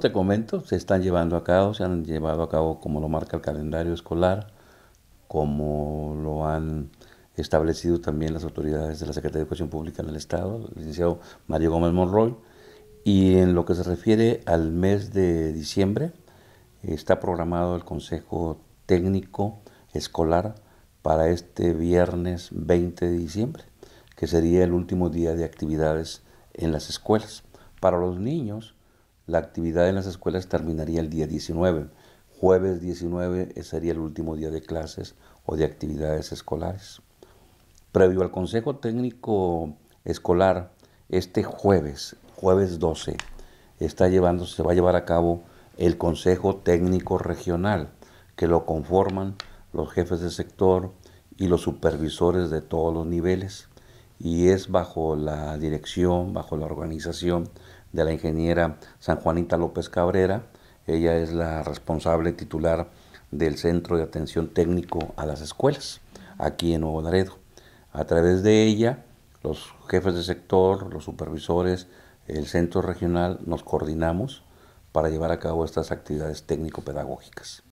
Te comento, se están llevando a cabo, se han llevado a cabo como lo marca el calendario escolar, como lo han establecido también las autoridades de la Secretaría de Educación Pública en el Estado, el licenciado Mario Gómez Monroy, y en lo que se refiere al mes de diciembre, está programado el Consejo Técnico Escolar para este viernes 20 de diciembre, que sería el último día de actividades en las escuelas. Para los niños, la actividad en las escuelas terminaría el día 19. Jueves 19 eh, sería el último día de clases o de actividades escolares. Previo al Consejo Técnico Escolar, este jueves, jueves 12, está llevando, se va a llevar a cabo el Consejo Técnico Regional, que lo conforman los jefes de sector y los supervisores de todos los niveles y es bajo la dirección, bajo la organización de la ingeniera San Juanita López Cabrera. Ella es la responsable titular del Centro de Atención Técnico a las Escuelas, aquí en Nuevo Laredo. A través de ella, los jefes de sector, los supervisores, el centro regional nos coordinamos para llevar a cabo estas actividades técnico-pedagógicas.